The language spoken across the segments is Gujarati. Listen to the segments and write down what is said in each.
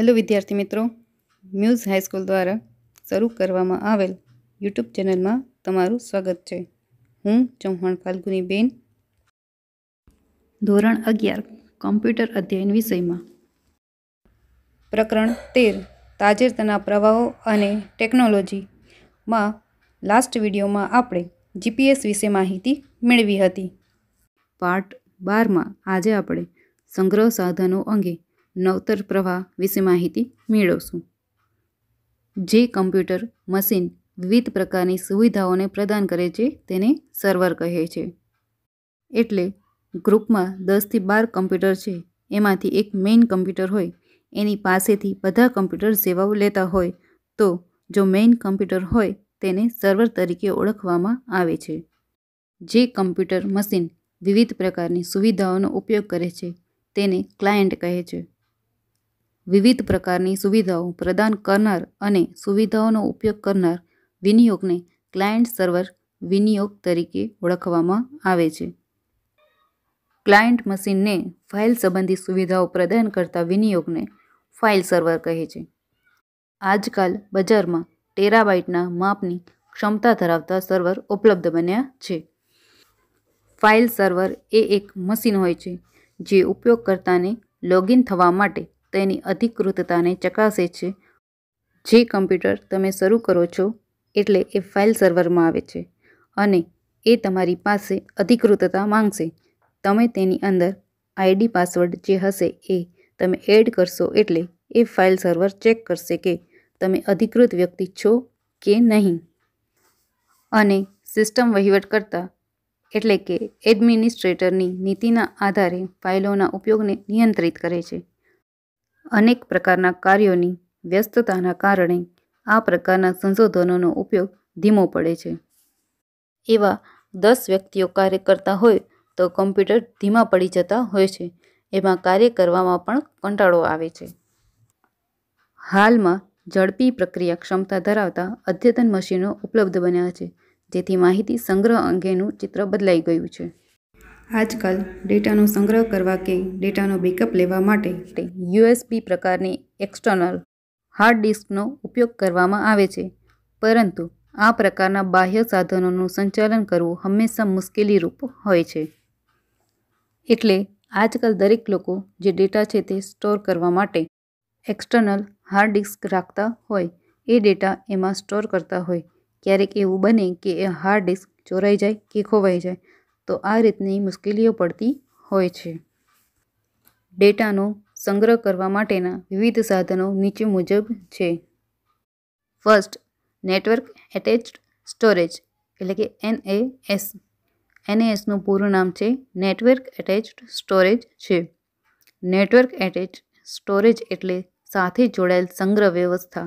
હેલો વિદ્યાર્થી મિત્રો મ્યુઝ હાઈસ્કૂલ દ્વારા શરૂ કરવામાં આવેલ યુટ્યુબ ચેનલમાં તમારું સ્વાગત છે હું ચૌહાણ ફાલ્ગુની ધોરણ અગિયાર કોમ્પ્યુટર અધ્યયન વિષયમાં પ્રકરણ તેર તાજેતરના પ્રવાહો અને ટેકનોલોજીમાં લાસ્ટ વિડીયોમાં આપણે જીપીએસ વિશે માહિતી મેળવી હતી પાર્ટ બારમાં આજે આપણે સંગ્રહ સાધનો અંગે નવતર પ્રવાહ વિશે માહિતી મેળવશું જે કમ્પ્યુટર મશીન વિવિધ પ્રકારની સુવિધાઓને પ્રદાન કરે છે તેને સર્વર કહે છે એટલે ગ્રુપમાં દસથી બાર કમ્પ્યુટર છે એમાંથી એક મેઇન કમ્પ્યુટર હોય એની પાસેથી બધા કમ્પ્યુટર સેવાઓ લેતા હોય તો જો મેઇન કમ્પ્યુટર હોય તેને સર્વર તરીકે ઓળખવામાં આવે છે જે કમ્પ્યુટર મશીન વિવિધ પ્રકારની સુવિધાઓનો ઉપયોગ કરે છે તેને ક્લાયન્ટ કહે છે વિવિધ પ્રકારની સુવિધાઓ પ્રદાન કરનાર અને સુવિધાઓનો ઉપયોગ કરનાર વિનિયોગને ક્લાયન્ટ સર્વર વિનિયોગ તરીકે ઓળખવામાં આવે છે ક્લાયન્ટ મશીનને ફાઇલ સંબંધી સુવિધાઓ પ્રદાન કરતા વિનિયોગને ફાઇલ સર્વર કહે છે આજકાલ બજારમાં ટેરાબાઇટના માપની ક્ષમતા ધરાવતા સર્વર ઉપલબ્ધ બન્યા છે ફાઇલ સર્વર એ એક મશીન હોય છે જે ઉપયોગકર્તાને લોગિન થવા માટે તેની અધિકૃતતાને ચકાસે છે જે કમ્પ્યુટર તમે શરૂ કરો છો એટલે એ ફાઇલ સર્વરમાં આવે છે અને એ તમારી પાસે અધિકૃતતા માંગશે તમે તેની અંદર આઈડી પાસવર્ડ જે હશે એ તમે એડ કરશો એટલે એ ફાઇલ સર્વર ચેક કરશે કે તમે અધિકૃત વ્યક્તિ છો કે નહીં અને સિસ્ટમ વહીવટ કરતા એટલે કે એડમિનિસ્ટ્રેટરની નીતિના આધારે ફાઇલોના ઉપયોગને નિયંત્રિત કરે છે અનેક પ્રકારના કાર્યોની વ્યસ્તતાના કારણે આ પ્રકારના સંશોધનોનો ઉપયોગ ધીમો પડે છે એવા દસ વ્યક્તિઓ કાર્ય કરતા હોય તો કમ્પ્યુટર ધીમા પડી જતા હોય છે એમાં કાર્ય કરવામાં પણ કંટાળો આવે છે હાલમાં ઝડપી પ્રક્રિયા ક્ષમતા ધરાવતા અદ્યતન મશીનો ઉપલબ્ધ બન્યા છે જેથી માહિતી સંગ્રહ અંગેનું ચિત્ર બદલાઈ ગયું છે આજકાલ ડેટાનો સંગ્રહ કરવા કે ડેટાનો બેકઅપ લેવા માટે યુએસબી પ્રકારની એક્સટર્નલ હાર્ડ ડિસ્કનો ઉપયોગ કરવામાં આવે છે પરંતુ આ પ્રકારના બાહ્ય સાધનોનું સંચાલન કરવું હંમેશા મુશ્કેલીરૂપ હોય છે એટલે આજકાલ દરેક લોકો જે ડેટા છે તે સ્ટોર કરવા માટે એક્સટર્નલ હાર્ડ ડિસ્ક રાખતા હોય એ ડેટા એમાં સ્ટોર કરતા હોય ક્યારેક એવું બને કે એ હાર્ડ ડિસ્ક ચોરાઈ જાય કે ખોવાઈ જાય તો આ રીતની મુશ્કેલીઓ પડતી હોય છે ડેટાનો સંગ્રહ કરવા માટેના વિવિધ સાધનો નીચે મુજબ છે ફર્સ્ટ નેટવર્ક એટેચ્ડ સ્ટોરેજ એટલે કે એનએએસ એનએએસનું પૂરું નામ છે નેટવર્ક એટેચ્ડ સ્ટોરેજ છે નેટવર્ક એટેચ સ્ટોરેજ એટલે સાથે જોડાયેલ સંગ્રહ વ્યવસ્થા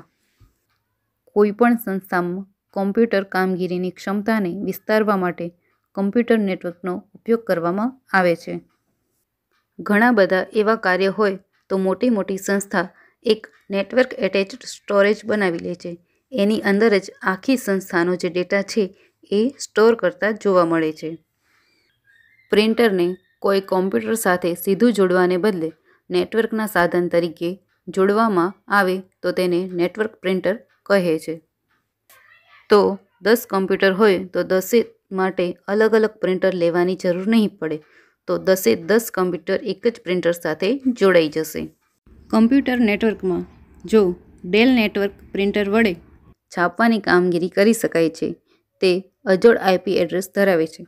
કોઈપણ સંસ્થામાં કોમ્પ્યુટર કામગીરીની ક્ષમતાને વિસ્તારવા માટે કમ્પ્યુટર નેટવર્કનો ઉપયોગ કરવામાં આવે છે ઘણા બધા એવા કાર્ય હોય તો મોટી મોટી સંસ્થા એક નેટવર્ક એટેચ સ્ટોરેજ બનાવી લે છે એની અંદર જ આખી સંસ્થાનો જે ડેટા છે એ સ્ટોર કરતા જોવા મળે છે પ્રિન્ટરને કોઈ કોમ્પ્યુટર સાથે સીધું જોડવાને બદલે નેટવર્કના સાધન તરીકે જોડવામાં આવે તો તેને નેટવર્ક પ્રિન્ટર કહે છે તો દસ કોમ્પ્યુટર હોય તો દસે માટે અલગ અલગ પ્રિન્ટર લેવાની જરૂર નહીં પડે તો દસે દસ કમ્પ્યુટર એક જ પ્રિન્ટર સાથે જોડાઈ જશે કમ્પ્યુટર નેટવર્કમાં જો ડેલ નેટવર્ક પ્રિન્ટર વડે છાપવાની કામગીરી કરી શકાય છે તે અજોડ આઈપી એડ્રેસ ધરાવે છે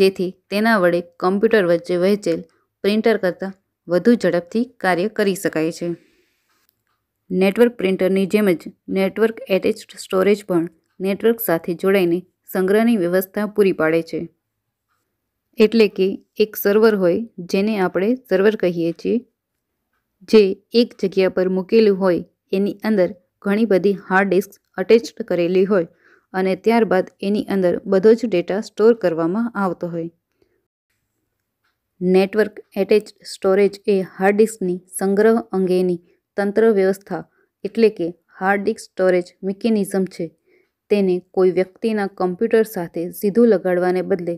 જેથી તેના વડે કમ્પ્યુટર વચ્ચે વહેંચેલ પ્રિન્ટર કરતાં વધુ ઝડપથી કાર્ય કરી શકાય છે નેટવર્ક પ્રિન્ટરની જેમ જ નેટવર્ક એટેચ સ્ટોરેજ પણ નેટવર્ક સાથે જોડાઈને સંગ્રહની વ્યવસ્થા પૂરી પાડે છે એટલે કે એક સર્વર હોય જેને આપણે સર્વર કહીએ છીએ જે એક જગ્યા પર મૂકેલું હોય એની અંદર ઘણી બધી હાર્ડ ડિસ્ક અટેચ કરેલી હોય અને ત્યારબાદ એની અંદર બધો જ ડેટા સ્ટોર કરવામાં આવતો હોય નેટવર્ક એટેચ સ્ટોરેજ એ હાર્ડ ડિસ્કની સંગ્રહ અંગેની તંત્ર વ્યવસ્થા એટલે કે હાર્ડ ડિસ્ક સ્ટોરેજ મિકેનિઝમ છે તેને કોઈ વ્યક્તિના કમ્પ્યુટર સાથે સીધું લગાડવાને બદલે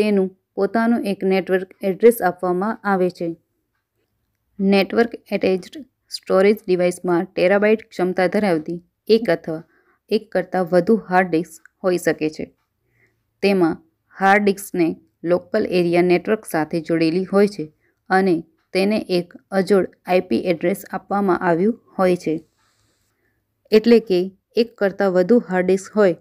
તેનું પોતાનું એક નેટવર્ક એડ્રેસ આપવામાં આવે છે નેટવર્ક એટેચ્ડ સ્ટોરેજ ડિવાઇસમાં ટેરાબાઇટ ક્ષમતા ધરાવતી એક અથવા એક કરતાં વધુ હાર્ડ ડિસ્ક હોઈ શકે છે તેમાં હાર્ડ ડિસ્કને લોકલ એરિયા નેટવર્ક સાથે જોડેલી હોય છે અને તેને એક અજોડ આઈપી એડ્રેસ આપવામાં આવ્યું હોય છે એટલે કે એક કરતાં વધુ હાર્ડ ડિસ્ક હોય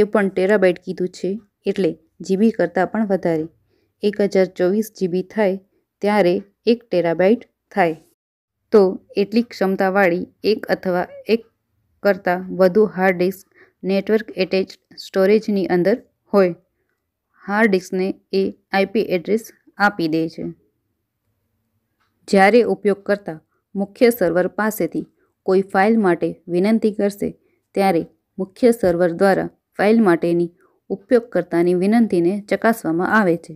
એ પણ ટેરાબાઇટ કીધું છે એટલે જીબી કરતાં પણ વધારે એક હજાર ચોવીસ જીબી થાય ત્યારે એક ટેરાબાઇટ થાય તો એટલી ક્ષમતાવાળી એક અથવા એક કરતાં વધુ હાર્ડ ડિસ્ક નેટવર્ક એટેચ સ્ટોરેજની અંદર હોય હાર્ડ ડિસ્કને એ આઈપી એડ્રેસ આપી દે છે જ્યારે ઉપયોગ કરતા મુખ્ય સર્વર પાસેથી કોઈ ફાઇલ માટે વિનંતી કરશે ત્યારે મુખ્ય સર્વર દ્વારા ફાઇલ માટેની ઉપયોગકર્તાની વિનંતીને ચકાસવામાં આવે છે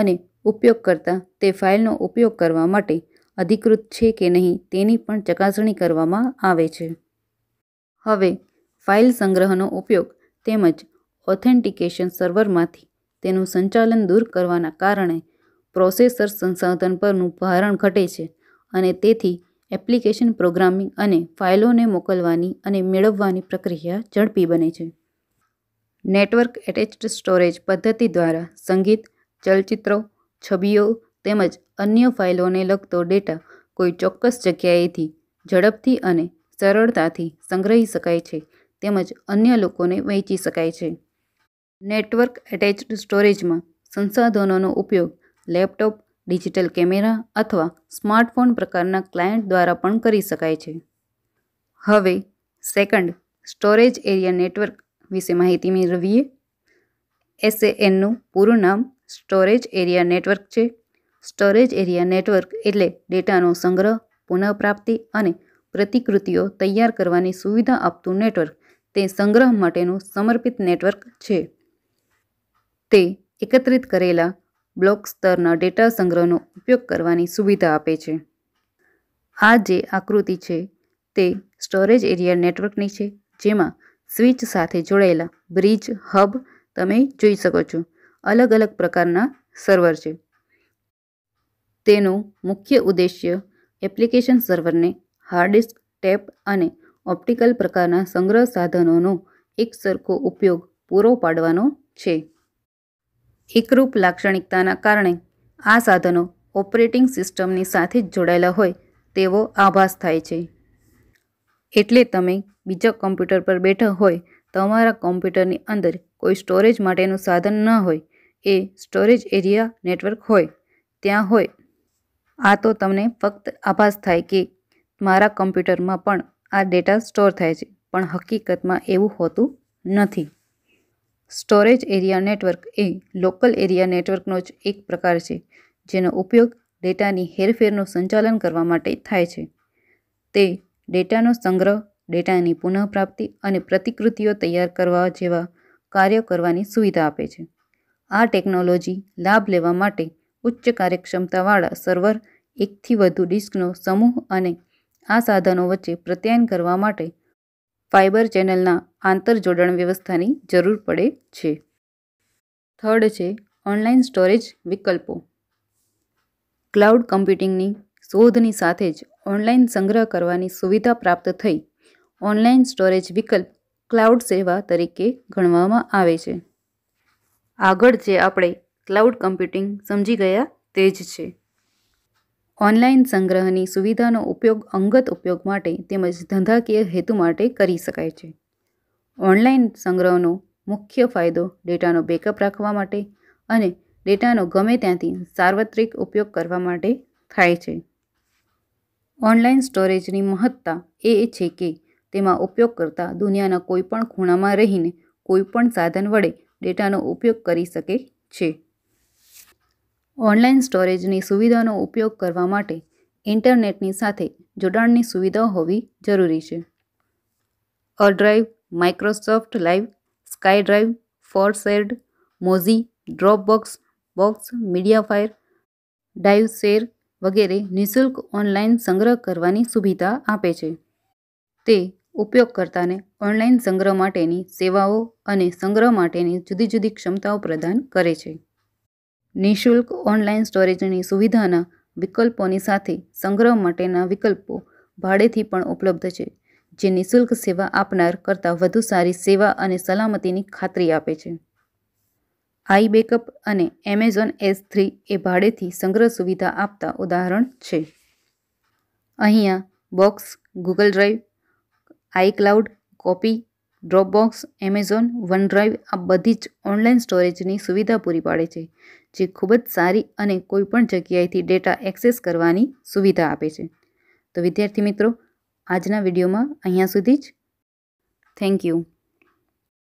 અને ઉપયોગકર્તા તે ફાઇલનો ઉપયોગ કરવા માટે અધિકૃત છે કે નહીં તેની પણ ચકાસણી કરવામાં આવે છે હવે ફાઇલ સંગ્રહનો ઉપયોગ તેમજ ઓથેન્ટિકેશન સર્વરમાંથી તેનું સંચાલન દૂર કરવાના કારણે પ્રોસેસર સંસાધન પરનું ભારણ ઘટે છે અને તેથી એપ્લિકેશન પ્રોગ્રામિંગ અને ફાઇલોને મોકલવાની અને મેળવવાની પ્રક્રિયા ઝડપી બને છે નેટવર્ક એટેચ્ડ સ્ટોરેજ પદ્ધતિ દ્વારા સંગીત ચલચિત્રો છબીઓ તેમજ અન્ય ફાઇલોને લગતો ડેટા કોઈ ચોક્કસ જગ્યાએથી ઝડપથી અને સરળતાથી સંગ્રહી શકાય છે તેમજ અન્ય લોકોને વહેંચી શકાય છે નેટવર્ક એટેચ્ડ સ્ટોરેજમાં સંસાધનોનો ઉપયોગ લેપટોપ ડિજિટલ કેમેરા અથવા સ્માર્ટફોન પ્રકારના ક્લાયન્ટ દ્વારા પણ કરી શકાય છે હવે સેકન્ડ સ્ટોરેજ એરિયા નેટવર્ક વિશે માહિતી મેળવીએ એસએએનનું પૂરું નામ સ્ટોરેજ એરિયા નેટવર્ક છે સ્ટોરેજ એરિયા નેટવર્ક એટલે ડેટાનો સંગ્રહ પુનઃપ્રાપ્તિ અને પ્રતિકૃતિઓ તૈયાર કરવાની સુવિધા આપતું નેટવર્ક તે સંગ્રહ માટેનું સમર્પિત નેટવર્ક છે તે એકત્રિત કરેલા બ્લોક સ્તરના ડેટા સંગ્રહનો ઉપયોગ કરવાની સુવિધા આપે છે આ જે આકૃતિ છે તે સ્ટોરેજ એરિયા નેટવર્કની છે જેમાં સ્વિચ સાથે જોડાયેલા બ્રિજ હબ તમે જોઈ શકો છો અલગ અલગ પ્રકારના સર્વર છે તેનો મુખ્ય ઉદ્દેશ્ય એપ્લિકેશન સર્વરને હાર્ડ ટેપ અને ઓપ્ટિકલ પ્રકારના સંગ્રહ સાધનોનો એક સરખો ઉપયોગ પૂરો પાડવાનો છે એકરૂપ લાક્ષણિકતાના કારણે આ સાધનો ઓપરેટિંગ સિસ્ટમની સાથે જ જોડાયેલા હોય તેવો આભાસ થાય છે એટલે તમે બીજા કોમ્પ્યુટર પર બેઠા હોય તમારા કોમ્પ્યુટરની અંદર કોઈ સ્ટોરેજ માટેનું સાધન ન હોય એ સ્ટોરેજ એરિયા નેટવર્ક હોય ત્યાં હોય આ તો તમને ફક્ત આભાસ થાય કે મારા કોમ્પ્યુટરમાં પણ આ ડેટા સ્ટોર થાય છે પણ હકીકતમાં એવું હોતું નથી સ્ટોરેજ એરિયા નેટવર્ક એ લોકલ એરિયા નેટવર્કનો જ એક પ્રકાર છે જેનો ઉપયોગ ડેટાની હેરફેરનું સંચાલન કરવા માટે થાય છે તે ડેટાનો સંગ્રહ ડેટાની પુનઃપ્રાપ્તિ અને પ્રતિકૃતિઓ તૈયાર કરવા જેવા કાર્યો કરવાની સુવિધા આપે છે આ ટેકનોલોજી લાભ લેવા માટે ઉચ્ચ કાર્યક્ષમતાવાળા સર્વર એકથી વધુ ડિસ્કનો સમૂહ અને આ સાધનો વચ્ચે પ્રત્યાયન કરવા માટે ફાઇબર ચેનલના આંતરજોડાણ વ્યવસ્થાની જરૂર પડે છે થર્ડ છે ઓનલાઈન સ્ટોરેજ વિકલ્પો ક્લાઉડ કમ્પ્યુટિંગની શોધની સાથે જ ઓનલાઈન સંગ્રહ કરવાની સુવિધા પ્રાપ્ત થઈ ઓનલાઈન સ્ટોરેજ વિકલ્પ ક્લાઉડ સેવા તરીકે ગણવામાં આવે છે આગળ જે આપણે ક્લાઉડ કમ્પ્યુટિંગ સમજી ગયા તે જ છે ઓનલાઈન સંગ્રહની સુવિધાનો ઉપયોગ અંગત ઉપયોગ માટે તેમજ ધંધાકીય હેતુ માટે કરી શકાય છે ઓનલાઈન સંગ્રહનો મુખ્ય ફાયદો ડેટાનો બેકઅપ રાખવા માટે અને ડેટાનો ગમે ત્યાંથી સાર્વત્રિક ઉપયોગ કરવા માટે થાય છે ઓનલાઈન સ્ટોરેજની મહત્તા એ છે કે તેમાં ઉપયોગ કરતા દુનિયાના કોઈપણ ખૂણામાં રહીને કોઈપણ સાધન વડે ડેટાનો ઉપયોગ કરી શકે છે ઓનલાઈન સ્ટોરેજની સુવિધાનો ઉપયોગ કરવા માટે ઇન્ટરનેટની સાથે જોડાણની સુવિધા હોવી જરૂરી છે ADrive Microsoft live sky drive fourshared Mozy Dropbox box media fire drive share વગેરે નિઃશુલ્ક ઓનલાઈન સંગ્રહ કરવાની સુવિધા આપે છે તે ઉપયોગકર્તાને ઓનલાઈન સંગ્રહ માટેની સેવાઓ અને સંગ્રહ માટેની જુદી જુદી ક્ષમતાઓ પ્રદાન કરે છે નિઃશુલ્ક ઓનલાઇન સ્ટોરેજની સુવિધાના વિકલ્પોની સાથે સંગ્રહ માટેના વિકલ્પો ભાડેથી પણ ઉપલબ્ધ છે જે નિઃશુલ્ક સેવા આપનાર કરતાં વધુ સારી સેવા અને સલામતીની ખાતરી આપે છે આઈ બેકઅપ અને એમેઝોન એસ થ્રી એ ભાડેથી સંગ્રહ સુવિધા આપતા ઉદાહરણ છે અહીંયા box Google drive iCloud copy Dropbox Amazon OneDrive આ બધી જ ઓનલાઈન સ્ટોરેજની સુવિધા પૂરી પાડે છે જે ખૂબ જ સારી અને કોઈપણ જગ્યાએથી ડેટા એક્સેસ કરવાની સુવિધા આપે છે તો વિદ્યાર્થી મિત્રો આજના વિડીયોમાં અહીંયા સુધી જ થેન્ક યુ